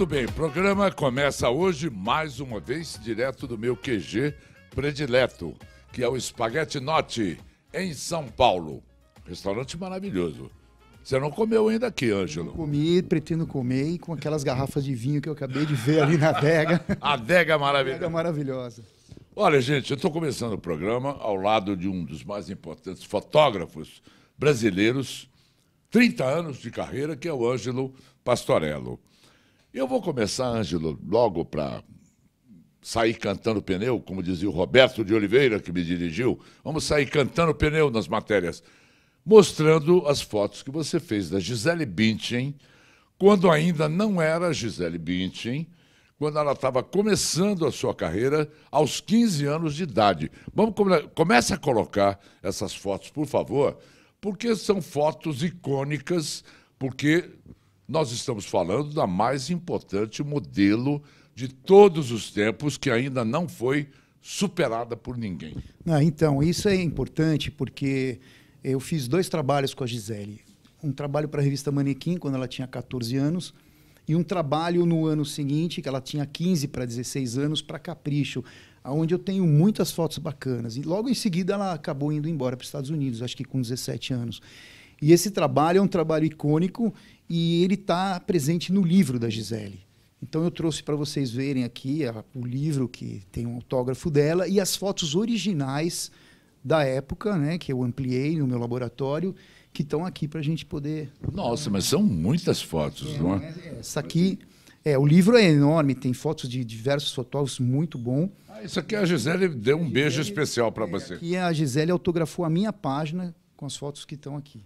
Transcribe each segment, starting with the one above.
Muito bem, o programa começa hoje mais uma vez direto do meu QG predileto, que é o Espaguete Note, em São Paulo. Restaurante maravilhoso. Você não comeu ainda aqui, Ângelo? Comi, pretendo comer e com aquelas garrafas de vinho que eu acabei de ver ali na adega. adega maravilhosa. Adega maravilhosa. Olha, gente, eu estou começando o programa ao lado de um dos mais importantes fotógrafos brasileiros, 30 anos de carreira, que é o Ângelo Pastorello. Eu vou começar, Ângelo, logo para sair cantando pneu, como dizia o Roberto de Oliveira, que me dirigiu. Vamos sair cantando pneu nas matérias, mostrando as fotos que você fez da Gisele Bündchen, quando ainda não era Gisele Bündchen, quando ela estava começando a sua carreira aos 15 anos de idade. Vamos começa a colocar essas fotos, por favor, porque são fotos icônicas, porque nós estamos falando da mais importante modelo de todos os tempos que ainda não foi superada por ninguém. Ah, então, isso é importante porque eu fiz dois trabalhos com a Gisele. Um trabalho para a revista Manequim, quando ela tinha 14 anos, e um trabalho no ano seguinte, que ela tinha 15 para 16 anos, para Capricho, onde eu tenho muitas fotos bacanas. E logo em seguida ela acabou indo embora para os Estados Unidos, acho que com 17 anos. E esse trabalho é um trabalho icônico e ele está presente no livro da Gisele. Então eu trouxe para vocês verem aqui a, o livro que tem um autógrafo dela e as fotos originais da época, né, que eu ampliei no meu laboratório, que estão aqui para a gente poder. Nossa, mas são muitas fotos, é, não é, é? Essa aqui. É, o livro é enorme, tem fotos de diversos fotógrafos, muito bom. Ah, isso aqui a Gisele deu um Gisele, beijo especial para é, você. E a Gisele autografou a minha página com as fotos que estão aqui.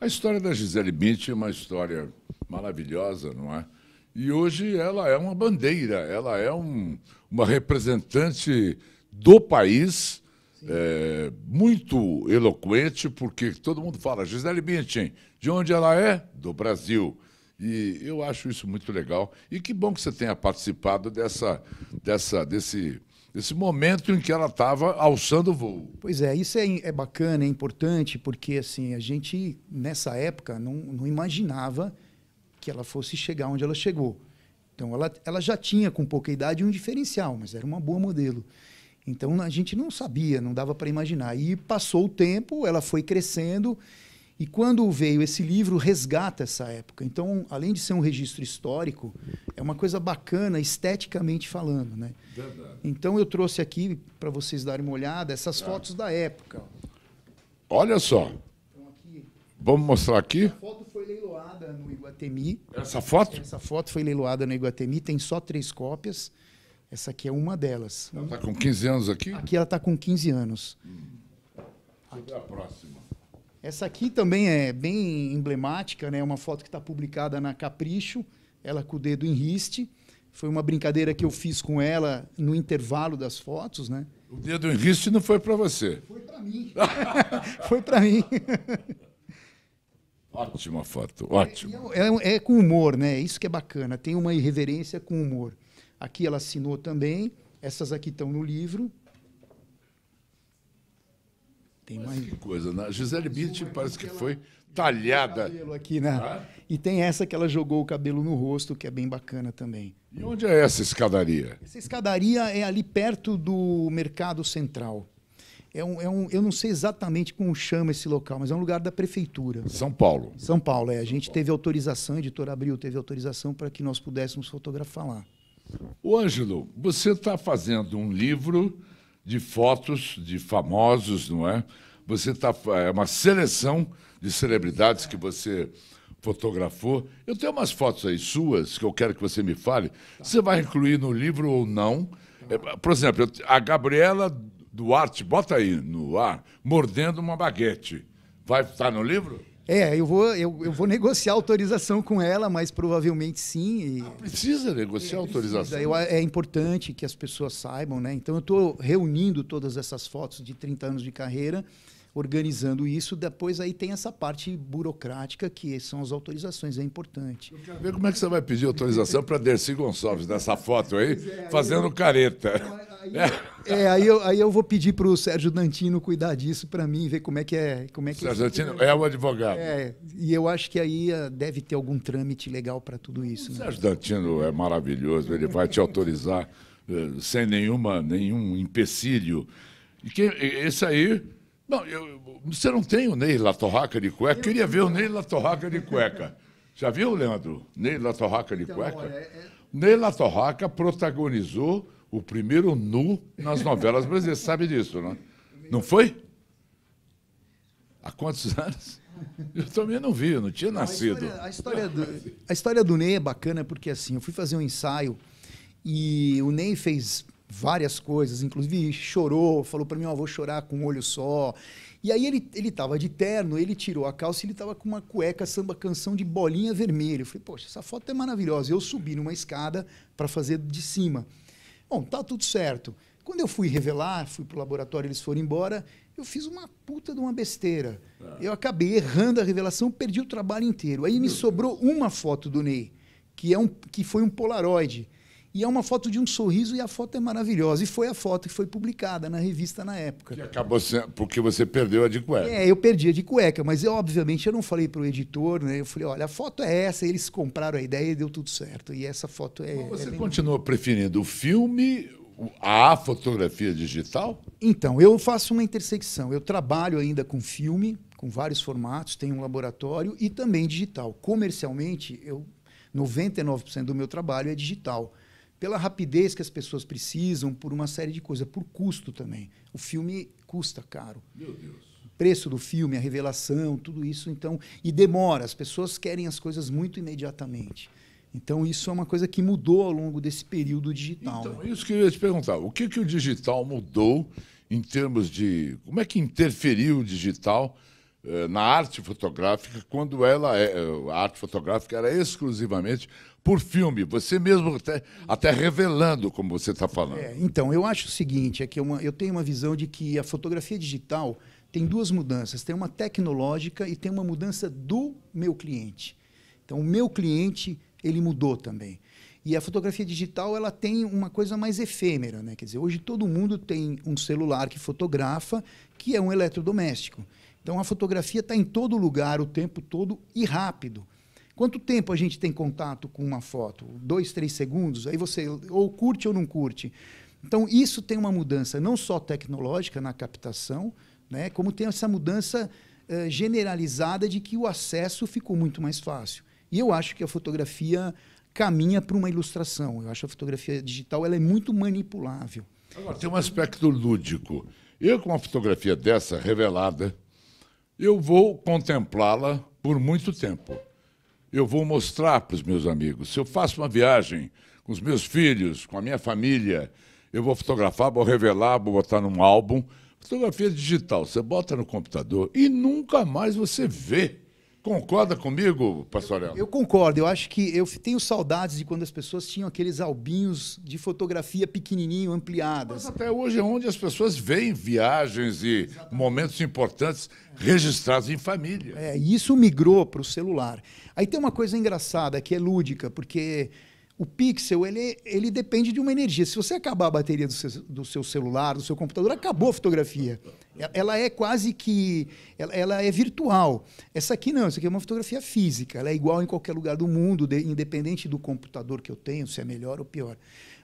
A história da Gisele Bündchen é uma história maravilhosa, não é? E hoje ela é uma bandeira, ela é um, uma representante do país, é, muito eloquente, porque todo mundo fala Gisele Bündchen, de onde ela é? Do Brasil. E eu acho isso muito legal. E que bom que você tenha participado dessa, dessa, desse esse momento em que ela estava alçando o voo. Pois é, isso é, é bacana, é importante, porque assim, a gente, nessa época, não, não imaginava que ela fosse chegar onde ela chegou. Então, ela, ela já tinha, com pouca idade, um diferencial, mas era uma boa modelo. Então, a gente não sabia, não dava para imaginar. E passou o tempo, ela foi crescendo e quando veio esse livro, resgata essa época. Então, além de ser um registro histórico, é uma coisa bacana esteticamente falando. Né? Verdade. Então, eu trouxe aqui, para vocês darem uma olhada, essas tá. fotos da época. Olha só. Então, Vamos mostrar aqui? A foto foi leiloada no Iguatemi. Essa foto? Essa foto foi leiloada no Iguatemi, tem só três cópias. Essa aqui é uma delas. Ela está com 15 anos aqui? Aqui ela está com 15 anos. Hum. a próxima. Essa aqui também é bem emblemática, né? Uma foto que está publicada na Capricho, ela com o dedo em riste. Foi uma brincadeira que eu fiz com ela no intervalo das fotos, né? O dedo em riste não foi para você. Foi para mim. foi para mim. Ótima foto, é, ótimo. É, é, é, com humor, né? É isso que é bacana. Tem uma irreverência com humor. Aqui ela assinou também. Essas aqui estão no livro. Tem mais que coisa, né? Gisele Bündchen é parece que foi talhada. Aqui, né? Ah? E tem essa que ela jogou o cabelo no rosto, que é bem bacana também. E onde é essa escadaria? Essa escadaria é ali perto do Mercado Central. É um, é um, eu não sei exatamente como chama esse local, mas é um lugar da prefeitura. São Paulo. São Paulo, é. A gente teve autorização, a editora Abril teve autorização para que nós pudéssemos fotografar lá. Ô, Ângelo, você está fazendo um livro de fotos de famosos, não é? Você tá é uma seleção de celebridades que você fotografou. Eu tenho umas fotos aí suas que eu quero que você me fale. Você vai incluir no livro ou não? É, por exemplo, a Gabriela Duarte, bota aí no ar, mordendo uma baguete. Vai estar no livro? É, eu vou, eu, eu vou negociar autorização com ela, mas provavelmente sim. E... precisa negociar é, autorização. Eu, é importante que as pessoas saibam, né? Então eu estou reunindo todas essas fotos de 30 anos de carreira organizando isso. Depois aí tem essa parte burocrática que são as autorizações, é importante. Ver como é que você vai pedir autorização para Dercy Gonçalves nessa foto aí, é, fazendo careta. É. é, aí eu, aí eu vou pedir para o Sérgio Dantino cuidar disso para mim, ver como é que é. Como é que Sérgio Dantino é. é o advogado. É, e eu acho que aí eh, deve ter algum trâmite legal para tudo isso. O né? Sérgio Dantino é maravilhoso, ele vai te autorizar eh, sem nenhuma, nenhum empecilho. E que, esse aí não, eu, você não tem o Ney Torraca de cueca? Eu queria ver o Ney Torraca de cueca. Já viu, Leandro? Ney Torraca de então, cueca? Olha, é... é- Ney Torraca protagonizou o primeiro nu nas novelas brasileiras. Sabe disso, não? Não foi? Há quantos anos? Eu também não vi, não tinha não, nascido. A história, a, história do, a história do Ney é bacana porque assim, eu fui fazer um ensaio e o Ney fez várias coisas, inclusive chorou, falou para mim, ó, oh, vou chorar com um olho só. E aí ele, ele tava de terno, ele tirou a calça e ele tava com uma cueca samba canção de bolinha vermelha. Eu falei, poxa, essa foto é maravilhosa. Eu subi numa escada para fazer de cima. Bom, tá tudo certo. Quando eu fui revelar, fui pro laboratório, eles foram embora, eu fiz uma puta de uma besteira. Ah. Eu acabei errando a revelação, perdi o trabalho inteiro. Aí me sobrou uma foto do Ney, que, é um, que foi um Polaroid e é uma foto de um sorriso e a foto é maravilhosa. E foi a foto que foi publicada na revista na época. Que acabou sendo, porque você perdeu a de cueca. É, eu perdi a de cueca, mas eu, obviamente eu não falei para o editor, né? Eu falei, olha, a foto é essa, eles compraram a ideia e deu tudo certo. E essa foto é. Mas você é bem... continua preferindo o filme, a fotografia digital? Então, eu faço uma intersecção. Eu trabalho ainda com filme, com vários formatos, tenho um laboratório e também digital. Comercialmente, eu 99% do meu trabalho é digital pela rapidez que as pessoas precisam, por uma série de coisas, por custo também. O filme custa caro. Meu Deus. O preço do filme, a revelação, tudo isso, então, e demora. As pessoas querem as coisas muito imediatamente. Então, isso é uma coisa que mudou ao longo desse período digital. Então, né? isso que eu ia te perguntar. O que, que o digital mudou em termos de. Como é que interferiu o digital eh, na arte fotográfica quando ela é, eh, a arte fotográfica era exclusivamente por filme, você mesmo até, até revelando como você está falando. É, então, eu acho o seguinte, é que é uma, eu tenho uma visão de que a fotografia digital tem duas mudanças, tem uma tecnológica e tem uma mudança do meu cliente. Então, o meu cliente, ele mudou também. E a fotografia digital ela tem uma coisa mais efêmera, né? Quer dizer, hoje todo mundo tem um celular que fotografa, que é um eletrodoméstico. Então a fotografia está em todo lugar o tempo todo e rápido. Quanto tempo a gente tem contato com uma foto? Dois, três segundos? Aí você ou curte ou não curte. Então isso tem uma mudança não só tecnológica na captação, né, como tem essa mudança uh, generalizada de que o acesso ficou muito mais fácil. E eu acho que a fotografia caminha para uma ilustração. Eu acho a fotografia digital ela é muito manipulável. Agora, tem um aspecto lúdico. Eu, com uma fotografia dessa revelada, eu vou contemplá-la por muito tempo. Eu vou mostrar para os meus amigos. Se eu faço uma viagem com os meus filhos, com a minha família, eu vou fotografar, vou revelar, vou botar num álbum. Fotografia digital, você bota no computador e nunca mais você vê Concorda comigo, Pastorella? Eu, eu, concordo. Eu acho que eu tenho saudades de quando as pessoas tinham aqueles albinhos de fotografia pequenininho, ampliadas. Mas até hoje é onde as pessoas veem viagens e Exatamente. momentos importantes registrados em família. É, e isso migrou para o celular. Aí tem uma coisa engraçada que é lúdica, porque o pixel ele, ele depende de uma energia. Se você acabar a bateria do seu, do seu celular, do seu computador, acabou a fotografia. Ela é quase que. Ela, ela, é virtual. Essa aqui não, essa aqui é uma fotografia física. Ela é igual em qualquer lugar do mundo, de, independente do computador que eu tenho, se é melhor ou pior.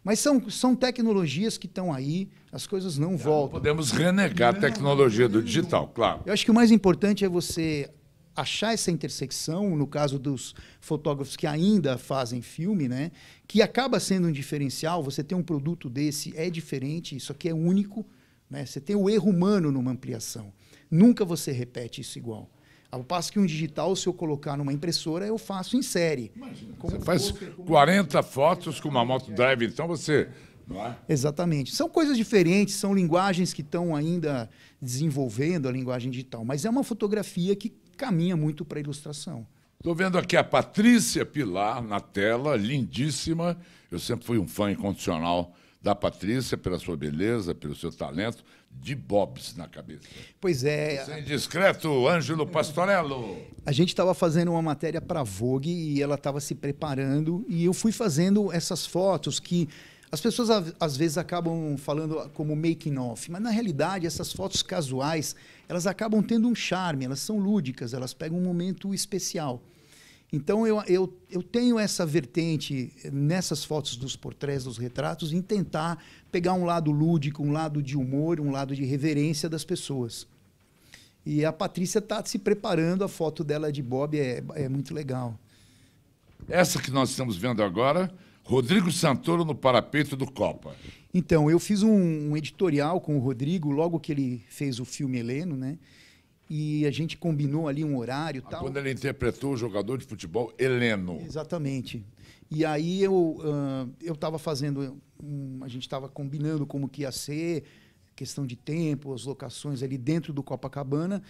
Mas são, são tecnologias que estão aí, as coisas não, não ah, voltam. Podemos renegar a tecnologia do digital, claro. Eu acho que o mais importante é você achar essa intersecção, no caso dos fotógrafos que ainda fazem filme, né? Que acaba sendo um diferencial, você tem um produto desse é diferente, isso aqui é único, né? Você tem o erro humano numa ampliação. Nunca você repete isso igual. Ao passo que um digital, se eu colocar numa impressora, eu faço em série. Imagina, você faz poster, 40 fotos com uma moto drive, então você é? Exatamente. São coisas diferentes, são linguagens que estão ainda desenvolvendo a linguagem digital, mas é uma fotografia que caminha muito para a ilustração. Estou vendo aqui a Patrícia Pilar na tela, lindíssima. Eu sempre fui um fã incondicional da Patrícia pela sua beleza, pelo seu talento, de bobs na cabeça. Pois é. Sem é discreto, Ângelo Pastorello. A gente estava fazendo uma matéria para Vogue e ela estava se preparando e eu fui fazendo essas fotos que as pessoas às vezes acabam falando como making off, mas na realidade essas fotos casuais, elas acabam tendo um charme, elas são lúdicas, elas pegam um momento especial. Então eu, eu, eu tenho essa vertente eh, nessas fotos dos portrés, dos retratos, em tentar pegar um lado lúdico, um lado de humor, um lado de reverência das pessoas. E a Patrícia está se preparando, a foto dela de Bob é, é muito legal. Essa que nós estamos vendo agora Rodrigo Santoro no parapeito do Copa. Então, eu fiz um, um, editorial com o Rodrigo logo que ele fez o filme Heleno, né? E a gente combinou ali um horário ah, tal. Quando ele interpretou o jogador de futebol Heleno. Exatamente. E aí eu uh, eu estava fazendo, um, a gente estava combinando como que ia ser, questão de tempo, as locações ali dentro do Copacabana.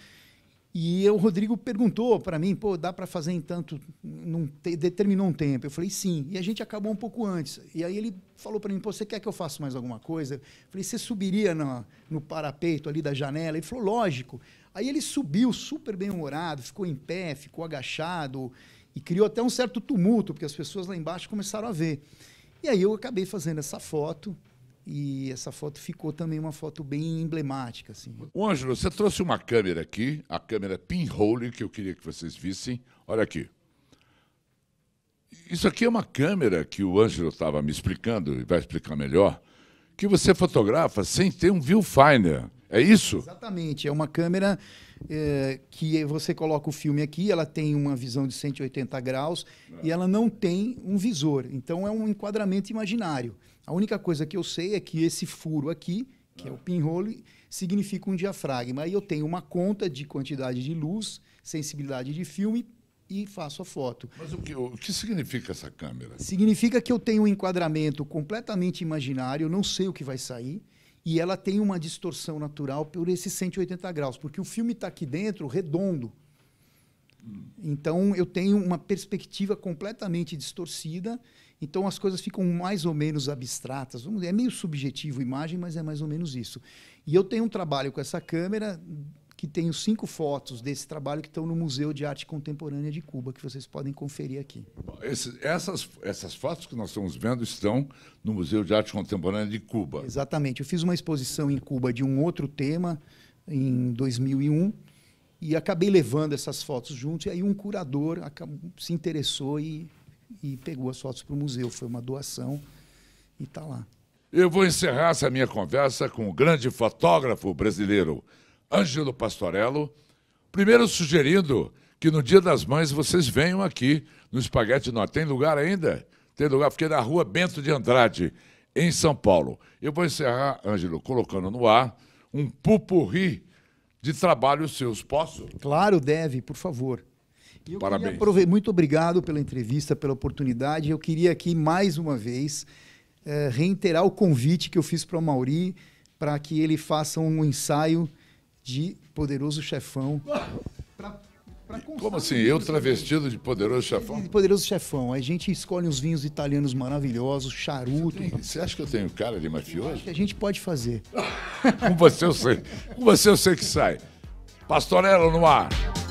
E o Rodrigo perguntou para mim, pô, dá para fazer em tanto, num, determinou um tempo. Eu falei, sim. E a gente acabou um pouco antes. E aí ele falou para mim, pô, você quer que eu faça mais alguma coisa? Eu falei, você subiria no, no parapeito ali da janela? Ele falou, lógico. Aí ele subiu super bem-humorado, ficou em pé, ficou agachado e criou até um certo tumulto, porque as pessoas lá embaixo começaram a ver. E aí eu acabei fazendo essa foto e essa foto ficou também uma foto bem emblemática. Assim. O Ângelo, você trouxe uma câmera aqui, a câmera pinhole, que eu queria que vocês vissem. Olha aqui. Isso aqui é uma câmera que o Ângelo estava me explicando, e vai explicar melhor, que você fotografa sem ter um viewfinder. É isso? Exatamente. É uma câmera é, que você coloca o filme aqui, ela tem uma visão de 180 graus é. e ela não tem um visor. Então é um enquadramento imaginário. A única coisa que eu sei é que esse furo aqui, que ah. é o ah. pinhole, significa um diafragma. E eu tenho uma conta de quantidade de luz, sensibilidade de filme e faço a foto. Mas o que, o que significa essa câmera? Significa que eu tenho um enquadramento completamente imaginário, Eu não sei o que vai sair, e ela tem uma distorção natural por esses 180 graus, porque o filme está aqui dentro redondo. Hum. Então eu tenho uma perspectiva completamente distorcida então as coisas ficam mais ou menos abstratas. é meio subjetivo a imagem, mas é mais ou menos isso. E eu tenho um trabalho com essa câmera que tenho cinco fotos desse trabalho que estão no Museu de Arte Contemporânea de Cuba, que vocês podem conferir aqui. Esse, essas, essas fotos que nós estamos vendo estão no Museu de Arte Contemporânea de Cuba. Exatamente. Eu fiz uma exposição em Cuba de um outro tema em 2001 e acabei levando essas fotos juntos. E aí um curador se interessou e e pegou as fotos para o museu. Foi uma doação e está lá. Eu vou encerrar essa minha conversa com o grande fotógrafo brasileiro Ângelo Pastorello. Primeiro sugerindo que no Dia das Mães vocês venham aqui no Espaguete Norte. Tem lugar ainda? Tem lugar, porque é na rua Bento de Andrade, em São Paulo. Eu vou encerrar, Ângelo, colocando no ar um pupurri de trabalhos seus. Posso? Claro, deve, por favor. Eu Parabéns. Muito obrigado pela entrevista, pela oportunidade. Eu queria aqui, mais uma vez, é, reiterar o convite que eu fiz para o Mauri para que ele faça um ensaio de Poderoso Chefão. Pra, pra Como assim? Eu né? travestido de Poderoso Chefão? De Poderoso Chefão. A gente escolhe uns vinhos italianos maravilhosos, charuto. Você, tem, você acha que eu tenho cara de mafioso? a gente pode fazer. com você eu sei. Com você eu sei que sai. Pastorello no ar.